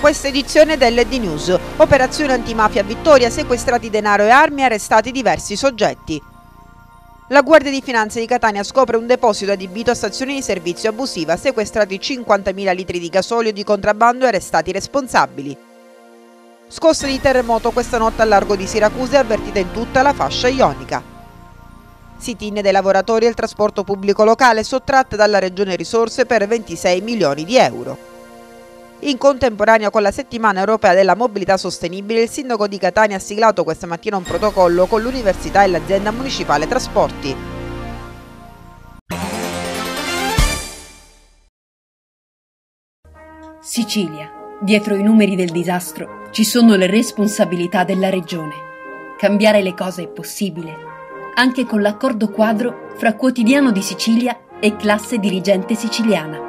questa edizione dell'ED news Operazione antimafia Vittoria, sequestrati denaro e armi, arrestati diversi soggetti. La Guardia di Finanza di Catania scopre un deposito adibito a stazioni di servizio abusiva, sequestrati 50.000 litri di gasolio di contrabbando e arrestati responsabili. Scosse di terremoto questa notte al largo di Siracusa e avvertita in tutta la fascia ionica. sit dei lavoratori e il trasporto pubblico locale sottratte dalla Regione risorse per 26 milioni di euro. In contemporanea con la settimana europea della mobilità sostenibile, il sindaco di Catania ha siglato questa mattina un protocollo con l'università e l'azienda municipale Trasporti. Sicilia. Dietro i numeri del disastro ci sono le responsabilità della regione. Cambiare le cose è possibile, anche con l'accordo quadro fra Quotidiano di Sicilia e classe dirigente siciliana.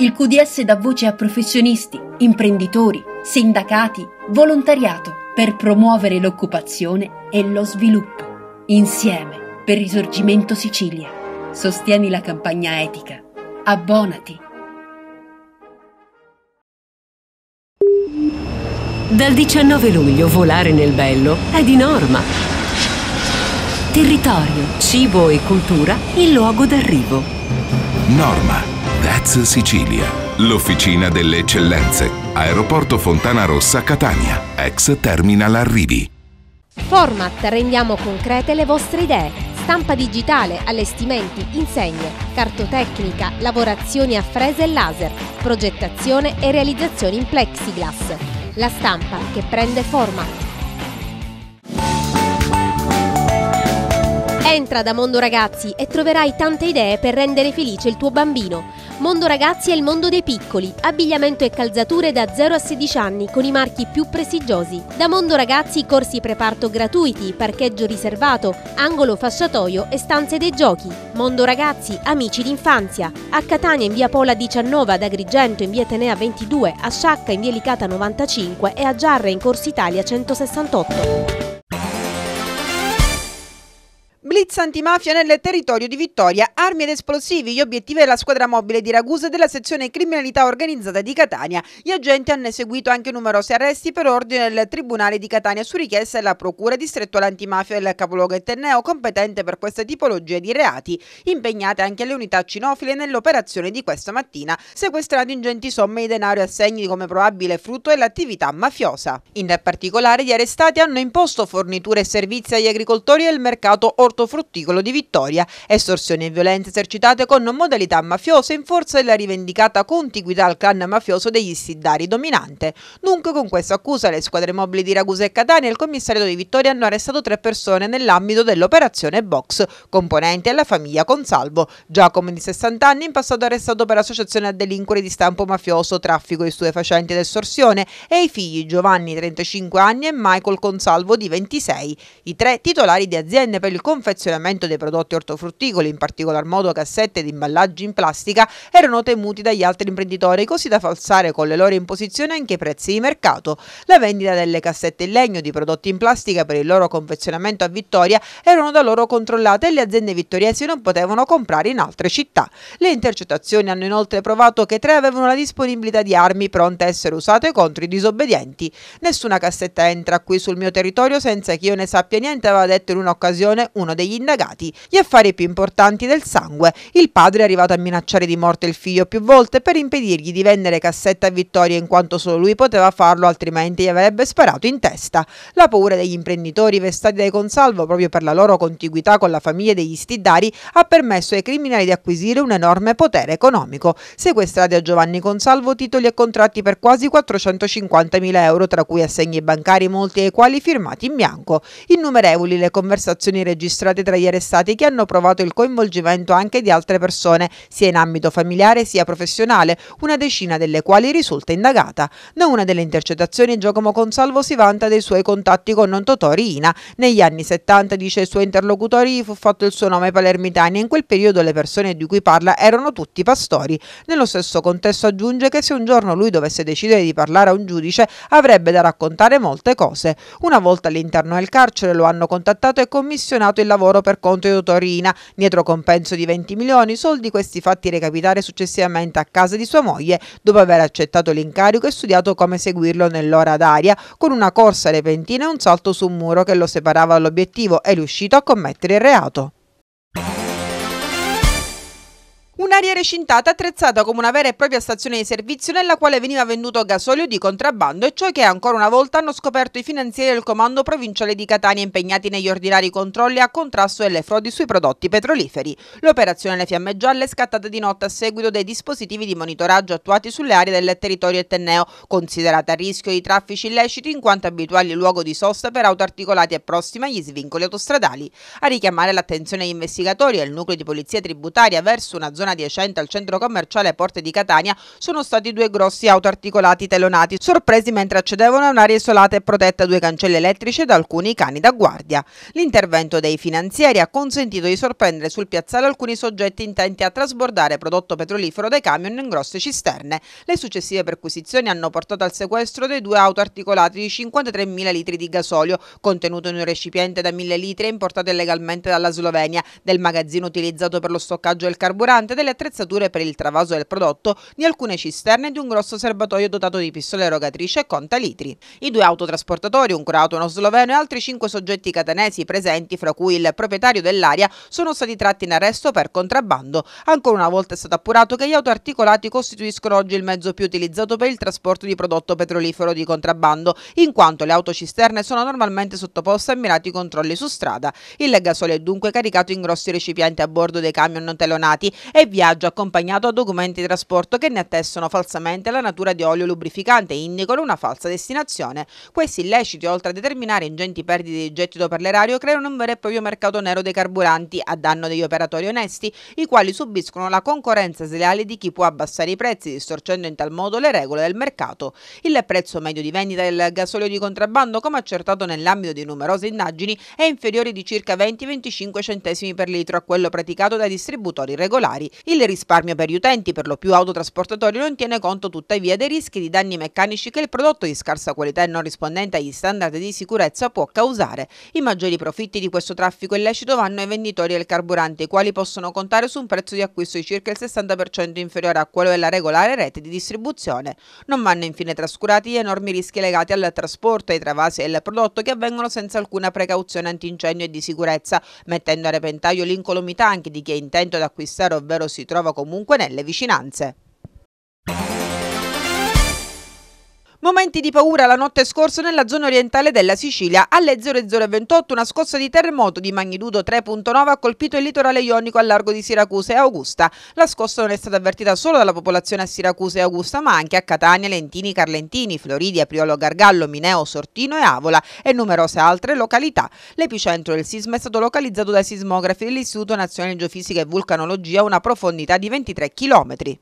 Il QDS dà voce a professionisti, imprenditori, sindacati, volontariato per promuovere l'occupazione e lo sviluppo. Insieme per Risorgimento Sicilia. Sostieni la campagna etica. Abbonati. Dal 19 luglio volare nel bello è di norma. Territorio, cibo e cultura il luogo d'arrivo. Norma Daz Sicilia, l'officina delle eccellenze. Aeroporto Fontana Rossa Catania, ex Terminal Arrivi. Format, rendiamo concrete le vostre idee. Stampa digitale, allestimenti, insegne, cartotecnica, lavorazioni a frese e laser, progettazione e realizzazione in plexiglass. La stampa che prende format. Entra da Mondo Ragazzi e troverai tante idee per rendere felice il tuo bambino. Mondo Ragazzi è il mondo dei piccoli, abbigliamento e calzature da 0 a 16 anni con i marchi più prestigiosi. Da Mondo Ragazzi corsi preparto gratuiti, parcheggio riservato, angolo fasciatoio e stanze dei giochi. Mondo Ragazzi, amici d'infanzia. A Catania in via Pola 19, ad Agrigento in via Tenea 22, a Sciacca in via Licata 95 e a Giarre in Corsa Italia 168. Cassa antimafia nel territorio di Vittoria, armi ed esplosivi, gli obiettivi della squadra mobile di Ragusa e della sezione criminalità organizzata di Catania. Gli agenti hanno eseguito anche numerosi arresti per ordine del Tribunale di Catania su richiesta della Procura distrettuale antimafia del capoluogo eterneo competente per questa tipologia di reati, impegnate anche le unità cinofile nell'operazione di questa mattina, sequestrando ingenti somme di denaro e assegni come probabile frutto dell'attività mafiosa. In particolare gli arrestati hanno imposto forniture e servizi agli agricoltori del mercato ortofrutticolo Monticolo di Vittoria, Estorsioni e violenze esercitate con modalità mafiose in forza della rivendicata contiguità al clan mafioso degli Siddari dominante. Dunque con questa accusa le squadre mobili di Ragusa e Catania e il commissario di Vittoria hanno arrestato tre persone nell'ambito dell'operazione Box, componenti alla famiglia Consalvo. Giacomo di 60 anni in passato arrestato per associazione a delinquere di stampo mafioso, traffico di stupefacenti ed estorsione e i figli Giovanni 35 anni e Michael Consalvo di 26, i tre titolari di aziende per il confezionamento confezionamento dei prodotti ortofrutticoli, in particolar modo cassette ed imballaggi in plastica, erano temuti dagli altri imprenditori, così da falsare con le loro imposizioni anche i prezzi di mercato. La vendita delle cassette in legno di prodotti in plastica per il loro confezionamento a Vittoria erano da loro controllate e le aziende vittoriesi non potevano comprare in altre città. Le intercettazioni hanno inoltre provato che tre avevano la disponibilità di armi pronte a essere usate contro i disobbedienti. Nessuna cassetta entra qui sul mio territorio senza che io ne sappia niente, aveva detto in un'occasione uno degli indagati gli affari più importanti del sangue. Il padre è arrivato a minacciare di morte il figlio più volte per impedirgli di vendere cassetta a Vittoria in quanto solo lui poteva farlo altrimenti gli avrebbe sparato in testa. La paura degli imprenditori vestati dai consalvo proprio per la loro contiguità con la famiglia degli Stiddari ha permesso ai criminali di acquisire un enorme potere economico. Sequestrati a Giovanni Consalvo titoli e contratti per quasi 450.000 euro tra cui assegni bancari molti dei quali firmati in bianco. Innumerevoli le conversazioni registrate tra gli che hanno provato il coinvolgimento anche di altre persone, sia in ambito familiare sia professionale, una decina delle quali risulta indagata. Da una delle intercettazioni Giacomo Consalvo si vanta dei suoi contatti con non Totori Ina. Negli anni 70, dice ai suoi interlocutori, fu fatto il suo nome palermitani e in quel periodo le persone di cui parla erano tutti pastori. Nello stesso contesto aggiunge che se un giorno lui dovesse decidere di parlare a un giudice avrebbe da raccontare molte cose. Una volta all'interno del carcere lo hanno contattato e commissionato il lavoro denaro per conto di Totorina, dietro compenso di 20 milioni, soldi questi fatti recapitare successivamente a casa di sua moglie dopo aver accettato l'incarico e studiato come seguirlo nell'ora d'aria, con una corsa repentina e un salto su un muro che lo separava dall'obiettivo è riuscito a commettere il reato. Un'area recintata attrezzata come una vera e propria stazione di servizio nella quale veniva venduto gasolio di contrabbando e ciò che ancora una volta hanno scoperto i finanzieri del Comando Provinciale di Catania impegnati negli ordinari controlli a contrasto delle frodi sui prodotti petroliferi. L'operazione Le fiamme gialle è scattata di notte a seguito dei dispositivi di monitoraggio attuati sulle aree del territorio etneo, considerata a rischio di traffici illeciti in quanto abituali luogo di sosta per auto articolati e prossimi agli svincoli autostradali. A richiamare l'attenzione degli investigatori e il nucleo di polizia tributaria verso una zona zona adiacente al centro commerciale Porte di Catania sono stati due grossi auto articolati telonati, sorpresi mentre accedevano a un'area isolata e protetta due cancelli elettrici da alcuni cani da guardia. L'intervento dei finanzieri ha consentito di sorprendere sul piazzale alcuni soggetti intenti a trasbordare prodotto petrolifero dai camion in grosse cisterne. Le successive perquisizioni hanno portato al sequestro dei due auto articolati di 53.000 litri di gasolio contenuto in un recipiente da 1.000 litri e importato illegalmente dalla Slovenia, del magazzino utilizzato per lo stoccaggio del carburante delle attrezzature per il travaso del prodotto di alcune cisterne e di un grosso serbatoio dotato di pistola erogatrice e conta litri. I due autotrasportatori, un croato uno sloveno e altri cinque soggetti catanesi presenti, fra cui il proprietario dell'area, sono stati tratti in arresto per contrabbando. Ancora una volta è stato appurato che gli autoarticolati costituiscono oggi il mezzo più utilizzato per il trasporto di prodotto petrolifero di contrabbando, in quanto le autocisterne sono normalmente sottoposte a mirati controlli su strada. Il gasolio è dunque caricato in grossi recipienti a bordo dei camion telonati e viaggio accompagnato a documenti di trasporto che ne attestano falsamente la natura di olio lubrificante e indicano una falsa destinazione. Questi illeciti, oltre a determinare ingenti perdite di gettito per l'erario, creano un vero e proprio mercato nero dei carburanti a danno degli operatori onesti, i quali subiscono la concorrenza sleale di chi può abbassare i prezzi, distorcendo in tal modo le regole del mercato. Il prezzo medio di vendita del gasolio di contrabbando, come accertato nell'ambito di numerose indagini, è inferiore di circa 20-25 centesimi per litro a quello praticato dai distributori regolari, il risparmio per gli utenti, per lo più autotrasportatori, non tiene conto tuttavia dei rischi di danni meccanici che il prodotto di scarsa qualità e non rispondente agli standard di sicurezza può causare. I maggiori profitti di questo traffico illecito vanno ai venditori del carburante, i quali possono contare su un prezzo di acquisto di circa il 60% inferiore a quello della regolare rete di distribuzione. Non vanno infine trascurati gli enormi rischi legati al trasporto, ai travasi del prodotto che avvengono senza alcuna precauzione antincendio e di sicurezza, mettendo a repentaglio l'incolumità anche di chi è intento ad acquistare ovvero Povero si trova comunque nelle vicinanze. Momenti di paura la notte scorsa nella zona orientale della Sicilia. Alle 00.28 una scossa di terremoto di magnitudo 3.9 ha colpito il litorale ionico al largo di Siracusa e Augusta. La scossa non è stata avvertita solo dalla popolazione a Siracusa e Augusta, ma anche a Catania, Lentini, Carlentini, Floridia, Priolo Gargallo, Mineo, Sortino e Avola e numerose altre località. L'epicentro del sisma è stato localizzato dai sismografi dell'Istituto Nazionale di Geofisica e Vulcanologia a una profondità di 23 chilometri.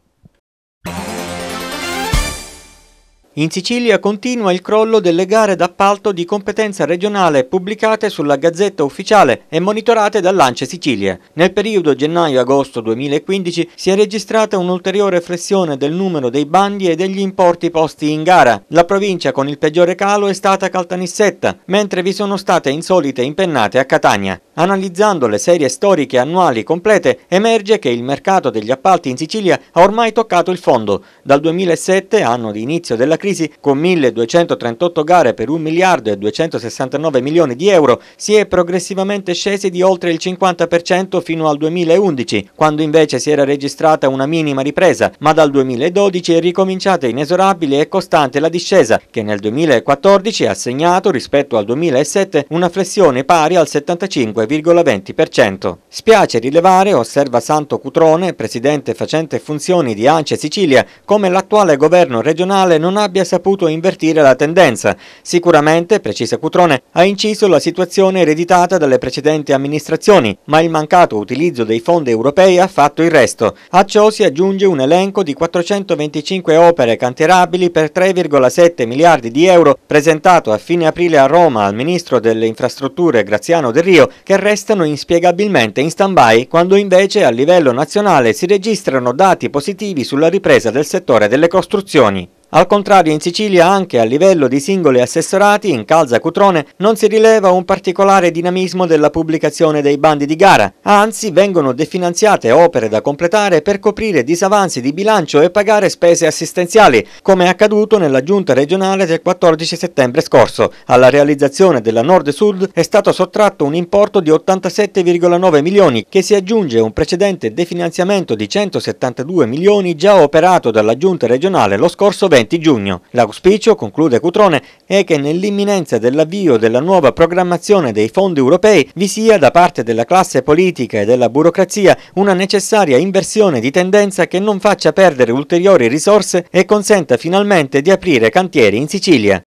In Sicilia continua il crollo delle gare d'appalto di competenza regionale pubblicate sulla Gazzetta Ufficiale e monitorate dall'Ance Sicilia. Nel periodo gennaio-agosto 2015 si è registrata un'ulteriore flessione del numero dei bandi e degli importi posti in gara. La provincia con il peggiore calo è stata Caltanissetta, mentre vi sono state insolite impennate a Catania. Analizzando le serie storiche annuali complete, emerge che il mercato degli appalti in Sicilia ha ormai toccato il fondo. Dal 2007, anno di inizio della crisi, con 1.238 gare per 1 miliardo e 269 milioni di euro, si è progressivamente scesi di oltre il 50% fino al 2011, quando invece si era registrata una minima ripresa, ma dal 2012 è ricominciata inesorabile e costante la discesa, che nel 2014 ha segnato rispetto al 2007 una flessione pari al 75%. 2,20%. Spiace rilevare, osserva Santo Cutrone, presidente facente funzioni di Ance Sicilia, come l'attuale governo regionale non abbia saputo invertire la tendenza. Sicuramente, precisa Cutrone, ha inciso la situazione ereditata dalle precedenti amministrazioni, ma il mancato utilizzo dei fondi europei ha fatto il resto. A ciò si aggiunge un elenco di 425 opere cantierabili per 3,7 miliardi di euro presentato a fine aprile a Roma al ministro delle infrastrutture Graziano Del Rio che restano inspiegabilmente in stand-by quando invece a livello nazionale si registrano dati positivi sulla ripresa del settore delle costruzioni. Al contrario in Sicilia anche a livello di singoli assessorati in Calza Cutrone non si rileva un particolare dinamismo della pubblicazione dei bandi di gara, anzi vengono definanziate opere da completare per coprire disavanzi di bilancio e pagare spese assistenziali, come è accaduto nella giunta regionale del 14 settembre scorso. Alla realizzazione della Nord-Sud è stato sottratto un importo di 87,9 milioni che si aggiunge un precedente definanziamento di 172 milioni già operato dalla giunta regionale lo scorso 20 20 giugno. L'auspicio, conclude Cutrone, è che nell'imminenza dell'avvio della nuova programmazione dei fondi europei vi sia da parte della classe politica e della burocrazia una necessaria inversione di tendenza che non faccia perdere ulteriori risorse e consenta finalmente di aprire cantieri in Sicilia.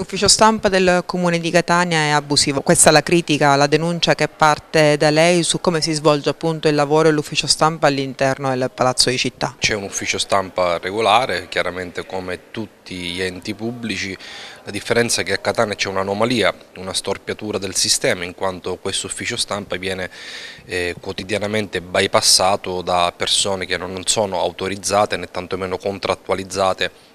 L'ufficio stampa del comune di Catania è abusivo, questa è la critica, la denuncia che parte da lei su come si svolge appunto il lavoro e l'ufficio stampa all'interno del palazzo di città. C'è un ufficio stampa regolare, chiaramente come tutti gli enti pubblici, la differenza è che a Catania c'è un'anomalia, una storpiatura del sistema in quanto questo ufficio stampa viene eh, quotidianamente bypassato da persone che non sono autorizzate né tantomeno contrattualizzate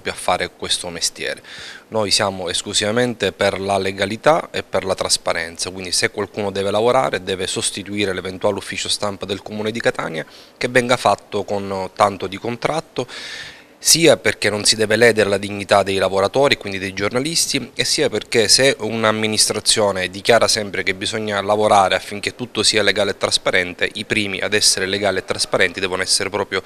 proprio a fare questo mestiere. Noi siamo esclusivamente per la legalità e per la trasparenza, quindi se qualcuno deve lavorare deve sostituire l'eventuale ufficio stampa del Comune di Catania che venga fatto con tanto di contratto sia perché non si deve ledere la dignità dei lavoratori, quindi dei giornalisti, e sia perché se un'amministrazione dichiara sempre che bisogna lavorare affinché tutto sia legale e trasparente, i primi ad essere legali e trasparenti devono essere proprio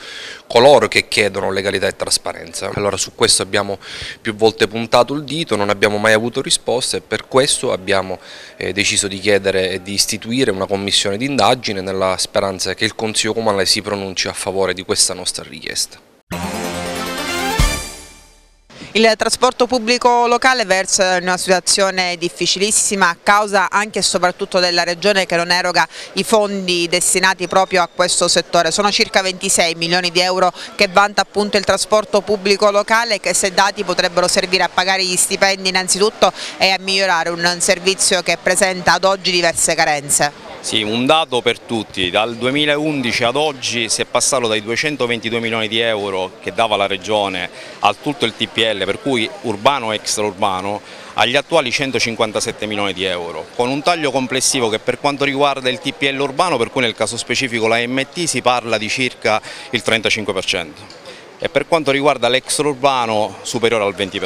coloro che chiedono legalità e trasparenza. Allora su questo abbiamo più volte puntato il dito, non abbiamo mai avuto risposte e per questo abbiamo eh, deciso di chiedere e di istituire una commissione d'indagine nella speranza che il Consiglio Comunale si pronunci a favore di questa nostra richiesta. Il trasporto pubblico locale versa in una situazione difficilissima a causa anche e soprattutto della regione che non eroga i fondi destinati proprio a questo settore. Sono circa 26 milioni di euro che vanta appunto il trasporto pubblico locale che se dati potrebbero servire a pagare gli stipendi innanzitutto e a migliorare un servizio che presenta ad oggi diverse carenze. Sì, un dato per tutti, dal 2011 ad oggi si è passato dai 222 milioni di euro che dava la Regione al tutto il TPL, per cui urbano e extraurbano, agli attuali 157 milioni di euro, con un taglio complessivo che per quanto riguarda il TPL urbano, per cui nel caso specifico la MT, si parla di circa il 35% e per quanto riguarda l'extraurbano superiore al 20%,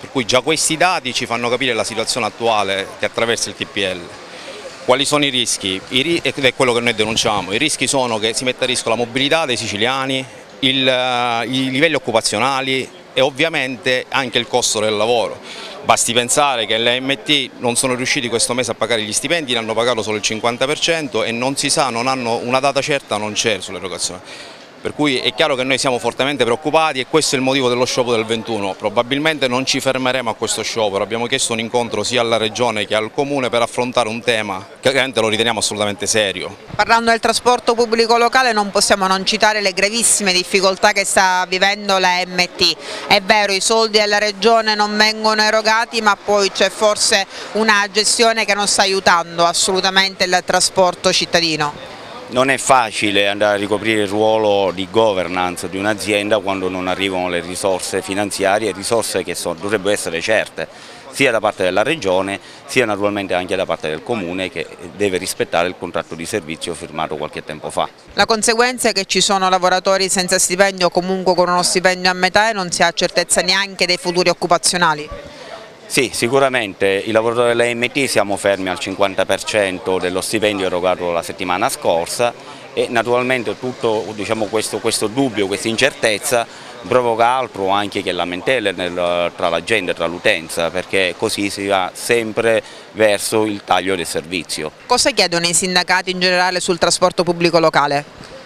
per cui già questi dati ci fanno capire la situazione attuale che attraversa il TPL. Quali sono i rischi? ed è quello che noi denunciamo, i rischi sono che si metta a rischio la mobilità dei siciliani, il, i livelli occupazionali e ovviamente anche il costo del lavoro. Basti pensare che le MT non sono riusciti questo mese a pagare gli stipendi, ne hanno pagato solo il 50% e non si sa, non hanno una data certa, non c'è sull'erogazione per cui è chiaro che noi siamo fortemente preoccupati e questo è il motivo dello sciopero del 21. Probabilmente non ci fermeremo a questo sciopero, abbiamo chiesto un incontro sia alla Regione che al Comune per affrontare un tema che ovviamente lo riteniamo assolutamente serio. Parlando del trasporto pubblico locale non possiamo non citare le gravissime difficoltà che sta vivendo la MT. È vero, i soldi alla Regione non vengono erogati ma poi c'è forse una gestione che non sta aiutando assolutamente il trasporto cittadino. Non è facile andare a ricoprire il ruolo di governance di un'azienda quando non arrivano le risorse finanziarie, risorse che sono, dovrebbero essere certe, sia da parte della Regione, sia naturalmente anche da parte del Comune che deve rispettare il contratto di servizio firmato qualche tempo fa. La conseguenza è che ci sono lavoratori senza stipendio o comunque con uno stipendio a metà e non si ha certezza neanche dei futuri occupazionali? Sì, sicuramente i lavoratori dell'AMT siamo fermi al 50% dello stipendio erogato la settimana scorsa e naturalmente tutto diciamo, questo, questo, dubbio, questa incertezza provoca altro anche che lamentele nel, tra la gente, tra l'utenza, perché così si va sempre verso il taglio del servizio. Cosa chiedono i sindacati in generale sul trasporto pubblico locale?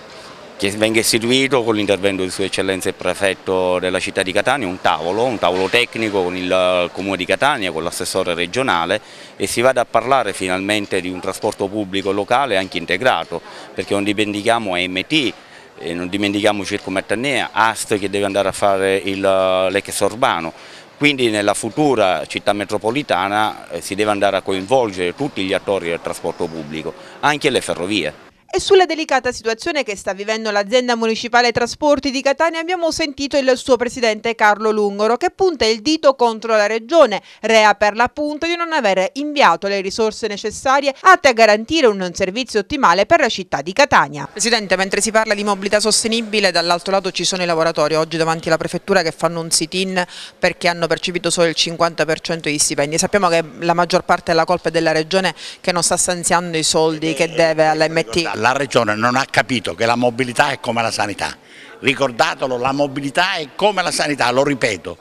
che venga istituito con l'intervento di Sua Eccellenza il Prefetto della città di Catania un tavolo, un tavolo tecnico con il eh, Comune di Catania, con l'assessore regionale e si vada a parlare finalmente di un trasporto pubblico locale anche integrato perché non dimentichiamo AMT e non dimentichiamo Circo Mattanea, Ast che deve andare a fare eh, l'ex urbano, quindi nella futura città metropolitana eh, si deve andare a coinvolgere tutti gli attori del trasporto pubblico, anche le ferrovie. E sulla delicata situazione che sta vivendo l'azienda municipale Trasporti di Catania abbiamo sentito il suo presidente Carlo Lungoro che punta il dito contro la regione, rea per l'appunto di non aver inviato le risorse necessarie atte a garantire un servizio ottimale per la città di Catania. Presidente, mentre si parla di mobilità sostenibile, dall'altro lato ci sono i lavoratori oggi davanti alla prefettura che fanno un sit-in perché hanno percepito solo il 50% di stipendi. Sappiamo che la maggior parte della colpa è della regione che non sta stanziando i soldi che deve all'MT la Regione non ha capito che la mobilità è come la sanità. Ricordatelo, la mobilità è come la sanità, lo ripeto.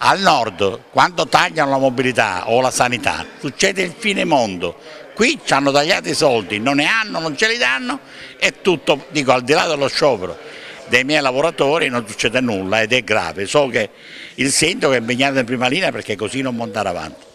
Al nord, quando tagliano la mobilità o la sanità, succede il fine mondo. Qui ci hanno tagliato i soldi, non ne hanno, non ce li danno e tutto, dico, al di là dello sciopero dei miei lavoratori non succede nulla ed è grave. So che il sindaco è impegnato in prima linea perché così non può andare avanti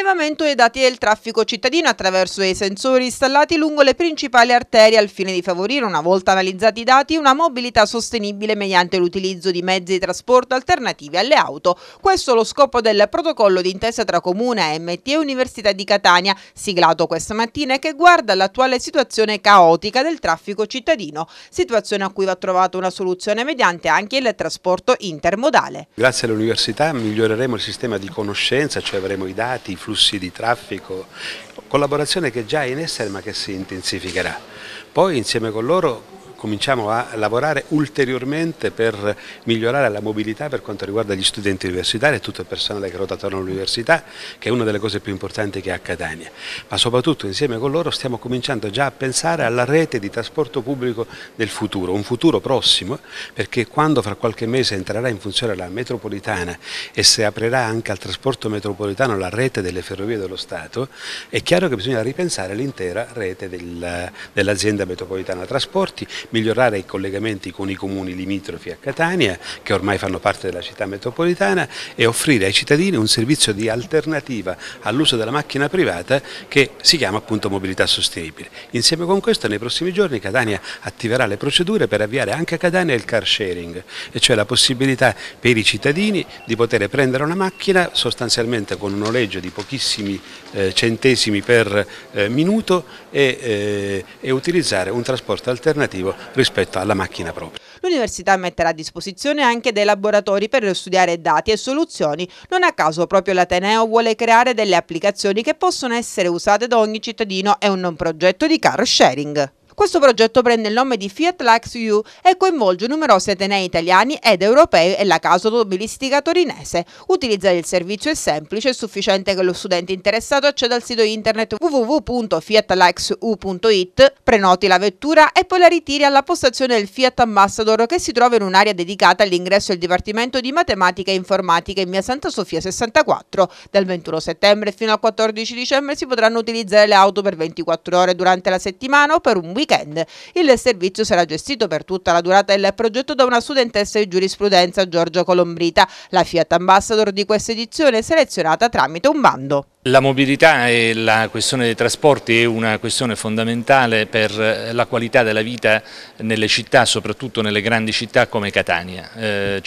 rilevamento dei dati del traffico cittadino attraverso dei sensori installati lungo le principali arterie al fine di favorire, una volta analizzati i dati, una mobilità sostenibile mediante l'utilizzo di mezzi di trasporto alternativi alle auto. Questo è lo scopo del protocollo d'intesa tra Comune, MT e Università di Catania, siglato questa mattina e che guarda l'attuale situazione caotica del traffico cittadino, situazione a cui va trovata una soluzione mediante anche il trasporto intermodale. Grazie all'Università miglioreremo il sistema di conoscenza, cioè avremo i dati, i flussi flussi di traffico, collaborazione che già è in essere ma che si intensificherà. Poi insieme con loro cominciamo a lavorare ulteriormente per migliorare la mobilità per quanto riguarda gli studenti universitari e tutto il personale che ruota attorno all'università, che è una delle cose più importanti che ha a Catania. Ma soprattutto insieme con loro stiamo cominciando già a pensare alla rete di trasporto pubblico del futuro, un futuro prossimo, perché quando fra qualche mese entrerà in funzione la metropolitana e si aprirà anche al trasporto metropolitano la rete delle ferrovie dello Stato, è chiaro che bisogna ripensare l'intera rete del, dell'azienda metropolitana trasporti, migliorare i collegamenti con i comuni limitrofi a Catania, che ormai fanno parte della città metropolitana, e offrire ai cittadini un servizio di alternativa all'uso della macchina privata che si chiama appunto mobilità sostenibile. Insieme con questo nei prossimi giorni Catania attiverà le procedure per avviare anche a Catania il car sharing, e cioè la possibilità per i cittadini di poter prendere una macchina sostanzialmente con un noleggio di pochissimi eh, centesimi per eh, minuto e, eh, e utilizzare un trasporto alternativo rispetto alla macchina propria. L'università metterà a disposizione anche dei laboratori per studiare dati e soluzioni. Non a caso proprio l'Ateneo vuole creare delle applicazioni che possono essere usate da ogni cittadino È un progetto di car sharing. Questo progetto prende il nome di Fiat Lux U e coinvolge numerosi atenei italiani ed europei e la casa automobilistica torinese. Utilizzare il servizio è semplice, è sufficiente che lo studente interessato acceda al sito internet www.fiatluxu.it, prenoti la vettura e poi la ritiri alla postazione del Fiat Ambassador che si trova in un'area dedicata all'ingresso del Dipartimento di Matematica e Informatica in via Santa Sofia 64. Dal 21 settembre fino al 14 dicembre si potranno utilizzare le auto per 24 ore durante la settimana o per un weekend weekend. Il servizio sarà gestito per tutta la durata del progetto da una studentessa di giurisprudenza Giorgio Colombrita, la Fiat Ambassador di questa edizione selezionata tramite un bando. La mobilità e la questione dei trasporti è una questione fondamentale per eh, la qualità della vita nelle città, soprattutto nelle grandi città come Catania. Eh,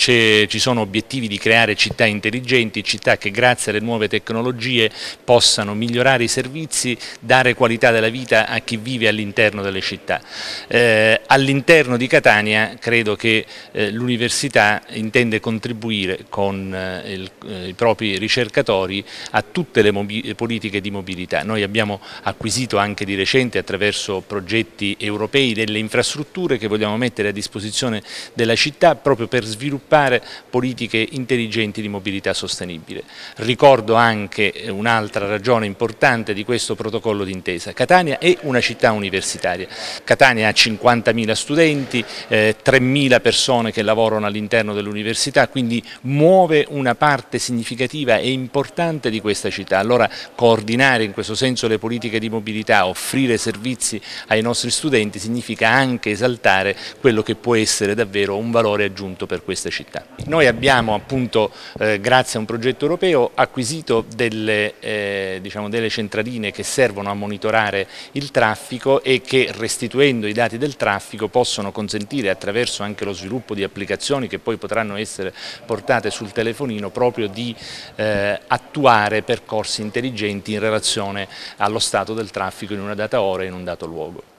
ci sono obiettivi di creare città intelligenti, città che grazie alle nuove tecnologie possano migliorare i servizi, dare qualità della vita a chi vive all'interno delle città. Eh, all'interno di Catania credo che eh, l'università intende contribuire con eh, il, eh, i propri ricercatori a tutte le mobilità politiche di mobilità. Noi abbiamo acquisito anche di recente attraverso progetti europei delle infrastrutture che vogliamo mettere a disposizione della città proprio per sviluppare politiche intelligenti di mobilità sostenibile. Ricordo anche eh, un'altra ragione importante di questo protocollo d'intesa. Catania è una città universitaria. Catania ha 50.000 studenti, eh, 3.000 persone che lavorano all'interno dell'università, quindi muove una parte significativa e importante di questa città. Allora allora coordinare in questo senso le politiche di mobilità, offrire servizi ai nostri studenti significa anche esaltare quello che può essere davvero un valore aggiunto per queste città. Noi abbiamo appunto, eh, grazie a un progetto europeo, acquisito delle, eh, diciamo delle centraline che servono a monitorare il traffico e che restituendo i dati del traffico possono consentire attraverso anche lo sviluppo di applicazioni che poi potranno essere portate sul telefonino proprio di eh, attuare percorsi intelligenti in relazione allo stato del traffico in una data ora e in un dato luogo.